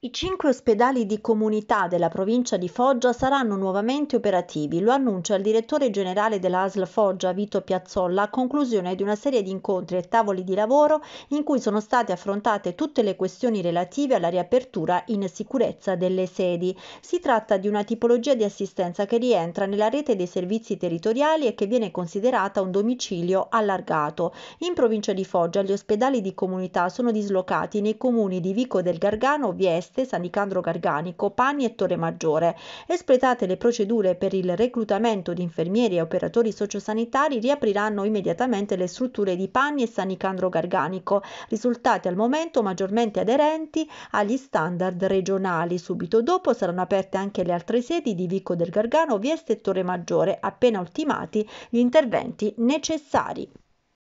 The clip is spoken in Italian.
I cinque ospedali di comunità della provincia di Foggia saranno nuovamente operativi, lo annuncia il direttore generale dell'ASL Foggia Vito Piazzolla a conclusione di una serie di incontri e tavoli di lavoro in cui sono state affrontate tutte le questioni relative alla riapertura in sicurezza delle sedi. Si tratta di una tipologia di assistenza che rientra nella rete dei servizi territoriali e che viene considerata un domicilio allargato. In provincia di Foggia gli ospedali di comunità sono dislocati nei comuni di Vico del Gargano, Vieste, estesa Nicandro Gargani, Copani e Torre Maggiore. Espletate le procedure per il reclutamento di infermieri e operatori sociosanitari, riapriranno immediatamente le strutture di Panni e San Nicandro Garganico, risultate al momento maggiormente aderenti agli standard regionali. Subito dopo saranno aperte anche le altre sedi di Vico del Gargano, Vieste e Torre Maggiore, appena ultimati gli interventi necessari.